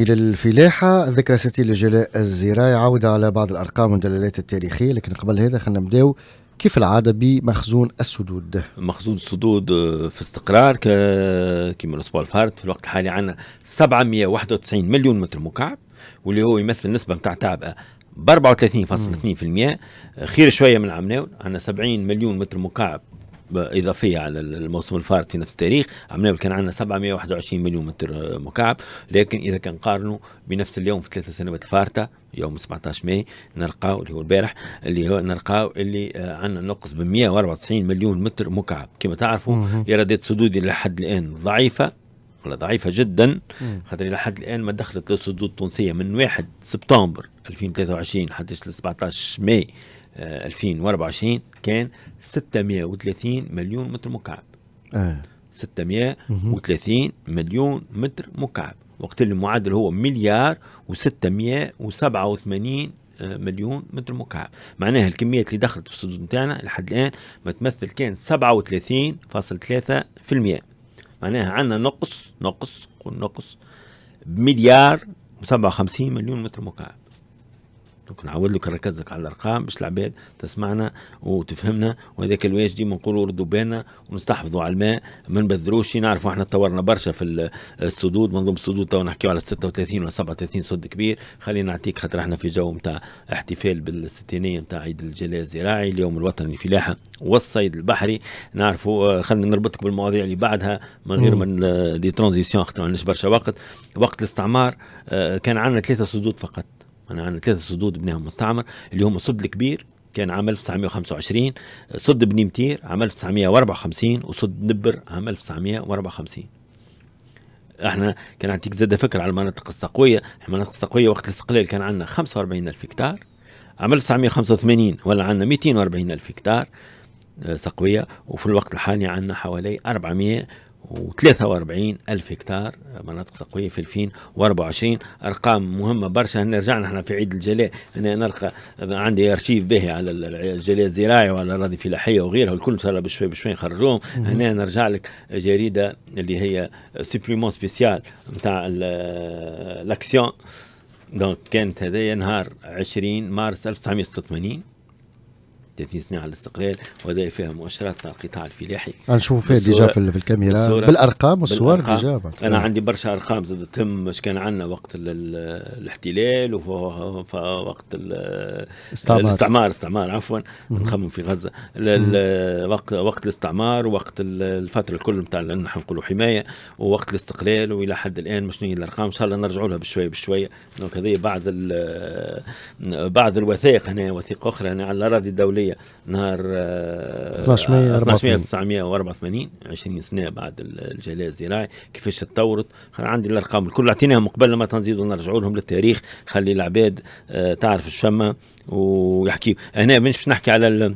إلى الفلاحة ذكرى ستي لجلاء الزراعي عودة على بعض الأرقام والدلالات التاريخية لكن قبل هذا خلينا نبداو كيف العادة بمخزون السدود مخزون السدود آه، في استقرار كما الأسبوع الفارط في الوقت الحالي عندنا 791 مليون متر مكعب واللي هو يمثل نسبة نتاع تعبئة ب 34.2% خير شوية من العام عندنا 70 مليون متر مكعب اضافيه على الموسم الفارط في نفس التاريخ عملنا كان عندنا 721 مليون متر مكعب لكن اذا كان قارنوا بنفس اليوم في ثلاثة سنوات الفارطه يوم 17 ماي نلقاو اللي هو البارح اللي هو نلقاو اللي آه، عندنا نقص ب 194 مليون متر مكعب كما تعرفوا ايرادات سدودي لحد الان ضعيفه ولا ضعيفة جدا خاطر إلى حد الآن ما دخلت السدود التونسية من 1 سبتمبر 2023 حتى 17 ماي 2024 آه، كان 630 مليون متر مكعب آه. 630 مليون متر مكعب وقت اللي المعدل هو مليار و687 آه، مليون متر مكعب معناها الكميات اللي دخلت في الصدود نتاعنا لحد الان ما تمثل كان 37.3% معناها عندنا نقص نقص نقص بمليار و57 مليون متر مكعب نعاود لك نركزك على الارقام باش العباد تسمعنا وتفهمنا وهذاك الواش ديما نقولوا ردوا بالنا ونستحفظوا على الماء ما نبذروش نعرفوا احنا تطورنا برشا في السدود منظومه السدود تو نحكيو على 36 ولا 37 سد كبير خلينا نعطيك خاطر احنا في جو نتاع احتفال بالستينيه نتاع عيد الجلاء الزراعي اليوم الوطني للفلاحه والصيد البحري نعرفوا آه، خلينا نربطك بالمواضيع اللي بعدها من غير من دي ترانزيسيون خاطر ما برشا وقت وقت الاستعمار آه، كان عندنا ثلاثه سدود فقط انا عندي ثلاثه سدود بناهم مستعمر اللي هم السد الكبير كان عام 1925 سد بني متير عام 1954 وسد نبر عام 1954 احنا كان نعطيك زاد فكره على المناطق السقويه المناطق السقويه وقت الاستقلال كان عندنا 45 الف هكتار عام 1985 ولا عندنا 240 الف هكتار آه، سقويه وفي الوقت الحالي عندنا حوالي 400 و43 ألف هكتار مناطق سقوية في 2024 أرقام مهمة برشا هنا رجعنا احنا في عيد الجلاء أنا نلقى عندي أرشيف باهي على الجلاء الزراعي وعلى الأراضي الفلاحية وغيرها الكل إن شاء الله بشوي بشوي نخرجوهم هنا نرجع لك جريدة اللي هي سوبليمون سبيسيال نتاع الأكسيون دونك كانت هذايا نهار 20 مارس 1986 30 سنه على الاستقلال وهذا فيها مؤشرات القطاع الفلاحي نشوف فيها ديجا في الكاميرا بالارقام والصور ديجا انا عندي برشا ارقام زاد تم اش كان عندنا وقت الاحتلال ووقت الاستعمار الاستعمار استعمار عفوا نخمم في غزه وقت وقت الاستعمار وقت الفتره الكل نتاع نحن نقولوا حمايه ووقت الاستقلال والى حد الان مش الارقام ان شاء الله نرجعوا لها بشويه بشويه دونك هذه بعض بعض الوثائق هنا وثيقه اخرى هنا على الاراضي الدوليه الجمهوريه نهار 1984 20 سنه بعد الجلاء الزراعي كيفاش تطورت عندي الارقام الكل اعطيناهم قبل ما تنزيدوا نرجعوا لهم للتاريخ خلي العباد آه، تعرف الشمة ويحكي انا مش نحكي على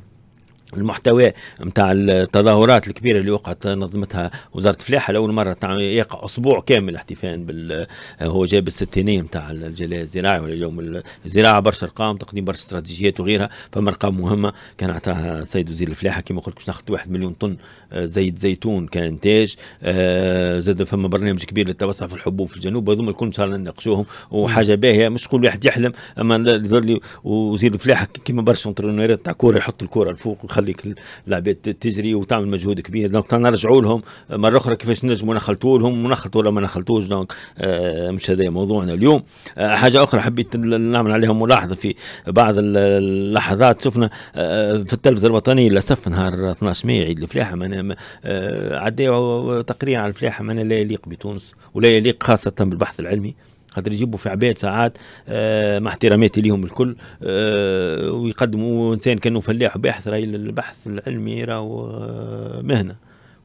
المحتوى نتاع التظاهرات الكبيره اللي وقعت نظمتها وزاره الفلاحه لاول مره يقع اسبوع كامل احتفاء بال هو جاب الستينيه نتاع الجلاء الزراعي ولا اليوم الزراعه برشا ارقام تقديم برشا استراتيجيات وغيرها فما ارقام مهمه كان اعطاها السيد وزير الفلاحه كما قلت لك ناخذ 1 مليون طن آه، زيت زيتون كانتاج آه، زاد فما برنامج كبير للتوسع في الحبوب في الجنوب هذوما الكل ان شاء الله نناقشوهم وحاجه باهيه مش كل واحد يحلم اما وزير الفلاحه كما برشا انترونيرات تاع كوره يحط الكوره الفوق تخليك العباد تجري وتعمل مجهود كبير دونك نرجعوا لهم مره اخرى كيفاش نجموا نخلطوا لهم ونخلطوا ولا ما نخلطوش دونك آه، مش هذا موضوعنا اليوم آه، حاجه اخرى حبيت نعمل عليها ملاحظه في بعض اللحظات شفنا آه، في التلفزه الوطنيه للاسف نهار 12 ماي عيد الفلاحه آه عدي تقرير على الفلاحه معناها لا يليق بتونس ولا يليق خاصه بالبحث العلمي خاطر يجيبوا في عباد ساعات آه مع احتراماتي ليهم الكل آه ويقدموا انسان كانه فلاح وباحث راهي البحث العلمي راهو آه، مهنه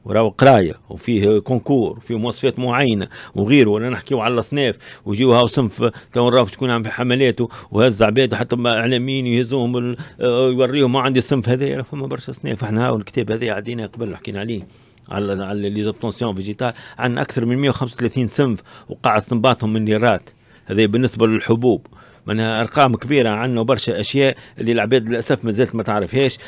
وراهو قرايه وفيه كونكور وفيه مواصفات معينه وغيره ولا نحكيو على الاصناف ويجيو هاو صنف تو شكون عم في حملاته وهز عباد وحتى اعلاميين يهزوهم آه، يوريهم ما عندي الصنف هذا فما برشا اصناف احنا هاو الكتاب هذا عدينا قبل وحكينا عليه على على لي زوبتونسيون فيجيتال عندنا اكثر من 135 صنف وقع استنباطهم من نيرات هذا بالنسبه للحبوب منها ارقام كبيره عندنا برشا اشياء اللي العباد للاسف مازالت ما تعرفهاش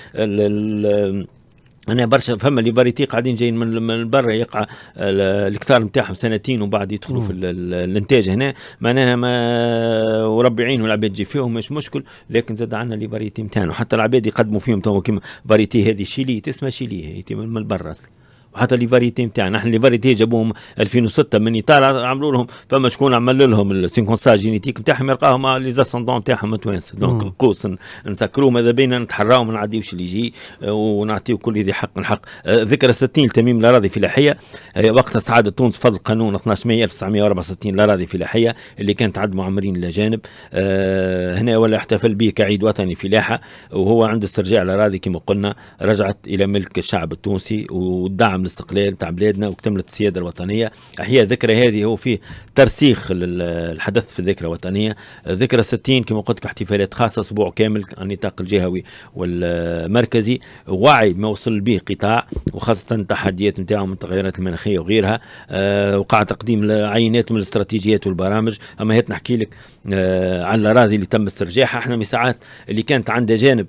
انا برشا فما لي باريتي قاعدين جايين من من برا يقع الكثار نتاعهم سنتين ومن بعد يدخلوا في الانتاج هنا معناها ما وربي يعينهم العباد تجي فيهم مش مشكل لكن زاد عندنا لي باريتي نتاعنا حتى العباد يقدموا فيهم تو كيما باريتي هذه شيلي تسمى شيلي هي من برا اصلا وحتى لي فاريتي نتاعنا نحن لي فاريتي جابوهم 2006 من ايطاليا عملوا لهم فما شكون عمل لهم السينكونسا جينيتيك نتاعهم يلقاهم لي زاسوندون نتاعهم توانسه دونك قوس نسكروه ماذا بينا نتحراو ما نعديوش اللي يجي آه، ونعطيو كل ذي حق الحق حق آه، ذكرى 60 لتميم الاراضي الفلاحيه آه، وقتها سعادة تونس فضل قانون 12 مايو 1964 الاراضي الفلاحيه اللي كانت عند معمرين الاجانب هنا ولا احتفل به كعيد وطني فلاحه وهو عند استرجاع الاراضي كما قلنا رجعت الى ملك الشعب التونسي والدعم من الاستقلال تاع بلادنا واكتملت السياده الوطنيه احياء الذكرى هذه هو فيه ترسيخ الحدث في الذكرى الوطنيه ذكرى 60 كما قلت لك احتفالات خاصه اسبوع كامل على النطاق الجهوي والمركزي وعي ما وصل به قطاع وخاصه التحديات نتاعهم التغيرات المناخيه وغيرها أه وقع تقديم عينات من الاستراتيجيات والبرامج اما هات نحكي لك أه على الاراضي اللي تم استرجاعها احنا من ساعات اللي كانت عندها جانب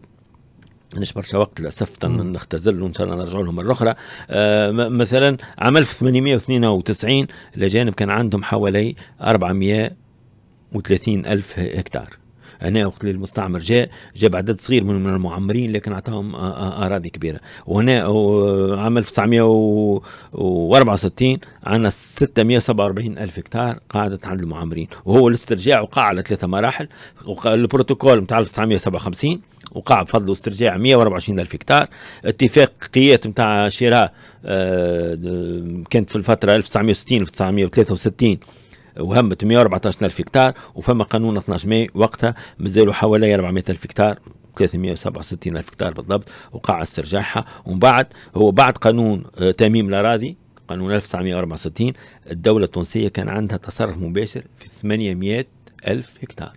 مش برشا وقت للاسف نختزل وان شاء الله نرجع لهم مره اخرى آه مثلا عام 1892 الاجانب كان عندهم حوالي 430 الف هكتار هنا وقت اللي المستعمر جاء جاب عدد صغير من المعمرين لكن اعطاهم اراضي كبيره وهنا عام 1964 عندنا 647 الف هكتار قاعدت عند المعمرين وهو الاسترجاع وقع على ثلاثه مراحل البروتوكول نتاع 1957 وقع بفضل استرجاع 124 الف هكتار اتفاقيات نتاع شراء كانت في الفتره 1960 1963 وهمت ألف هكتار وفما قانون 12 ماي وقتها مازالوا حوالي 400 ألف هكتار 367 ألف هكتار بالضبط وقع استرجاعها ومن بعد هو بعد قانون آه، تاميم الأراضي قانون 1964 الدولة التونسية كان عندها تصرف مباشر في 800 ألف هكتار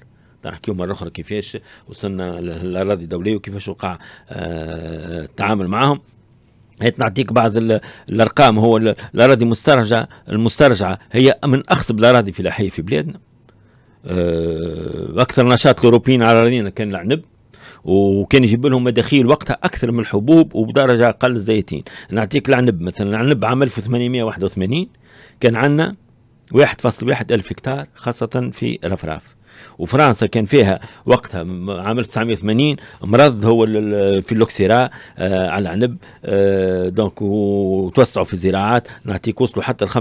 نحكيو مره اخرى كيفاش وصلنا للاراضي الدوليه وكيفاش وقع آه، التعامل معهم نعطيك بعض الارقام هو الاراضي المسترجعه المسترجعه هي من اخصب الاراضي الفلاحيه في بلادنا آه، اكثر نشاط الاوروبيين على اراضينا كان العنب وكان يجيب لهم مداخيل وقتها اكثر من الحبوب وبدرجه اقل الزيتين نعطيك العنب مثلا العنب عام 1881 كان عندنا 1.1 الف هكتار خاصه في رفراف وفرنسا كان فيها وقتها عام 1980 مرض هو في اللوكسيرا آه على العنب آه دونك وتوسعوا في الزراعات نعطيك وصلوا حتى ل 55.5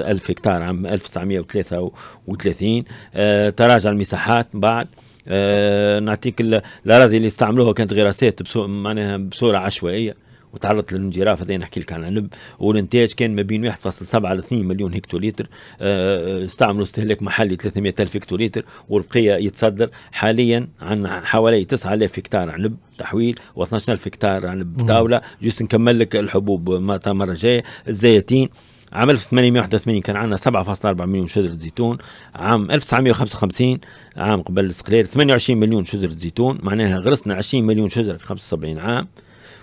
ألف هكتار عام 1933 آه تراجع المساحات من بعد آه نعطيك الاراضي اللي استعملوها كانت غراسات معناها بصوره عشوائيه وتعرضت للانجراف هذا نحكي لك عن عنب والانتاج كان ما بين 1.7 ل 2 مليون هكتوليتر آه، آه، استعملوا استهلاك محلي 300 الف هكتوليتر والبقيه يتصدر حاليا عن حوالي 9000 هكتار عنب تحويل و12000 هكتار عنب طاوله جوست نكمل لك الحبوب المره الجايه الزيتين عام 1881 كان عندنا 7.4 مليون شجرة زيتون عام 1955 عام قبل الاستقلال 28 مليون شجرة زيتون معناها غرسنا 20 مليون شجرة في 75 عام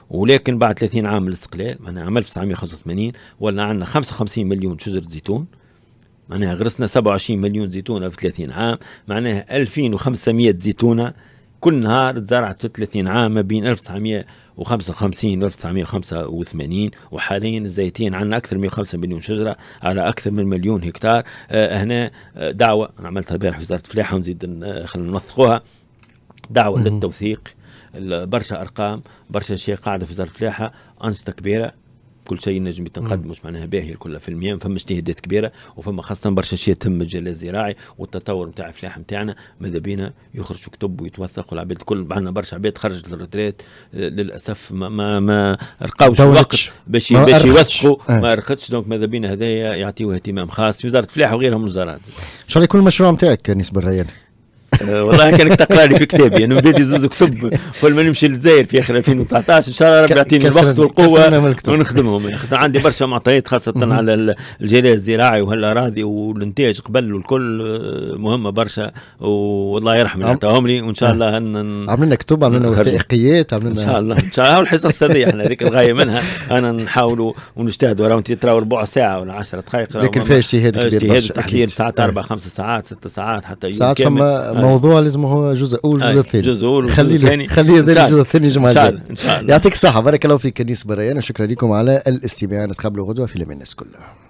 ولكن بعد 30 عام الاستقلال معناها عام 1985 ولا عندنا 55 مليون شجره زيتون معناها غرسنا 27 مليون زيتونه في 30 عام معناها 2500 زيتونه كل نهار تزرعت في 30 عام ما بين 1955 و 1985 وحاليا الزيتين عندنا اكثر من 5 مليون شجره على اكثر من مليون هكتار آه هنا دعوه عملتها البارح في وزاره الفلاحه ونزيد خلينا نوثقوها دعوه للتوثيق برشا ارقام برشا شيء قاعده في وزاره الفلاحه انشطه كبيره كل شيء نجم يتقدم مش معناها باهي الكل في الميام فما اجتهادات كبيره وفما خاصه برشا شيء تم الجلاء الزراعي والتطور نتاع الفلاحه نتاعنا ماذا بينا يخرج كتب ويتوثق والعباد الكل عندنا برشا عباد خرجت للرتريت للاسف ما ما, ما رقاوش الوقت باش باش يوثقوا إيه. ما رقتش دونك ماذا بينا هذايا يعطيوه اهتمام خاص في وزاره الفلاحه وغيرها من الوزارات. ان شاء الله يكون المشروع نتاعك نسبه الريان. والله كانك تقرا لي في كتابي انا بدي زوز كتب قبل ما نمشي للجزائر في اخر 2019 ان شاء الله ربي يعطيني الوقت والقوه ونخدمهم عندي برشا معطيات خاصه على الجلاء الزراعي وهالاراضي والانتاج قبل والكل مهمه برشا والله يرحم عطاهم لي وان شاء آه. الله هن... عملنا كتب عملنا وثائقيات عملنا ان شاء الله ان شاء الله الحصص هذه احنا هذيك الغايه منها انا نحاولوا ونجتهدوا راهو انت ترى ربع ساعه ولا 10 دقائق لكن فيها اجتهاد كبير اجتهاد تحضير ساعات اربع خمس ساعات ست ساعات حتى يوم ساعات فما الموضوع لازم هو جزء اول جزء ثاني جزء اول خلي ثاني خلي الجزء الثاني جمعه ان شاء الله يعطيك الصحه بارك الله فيك نيس بريان شكرا لكم على الاستماع نتقابلوا غدوه في لمن الناس كلها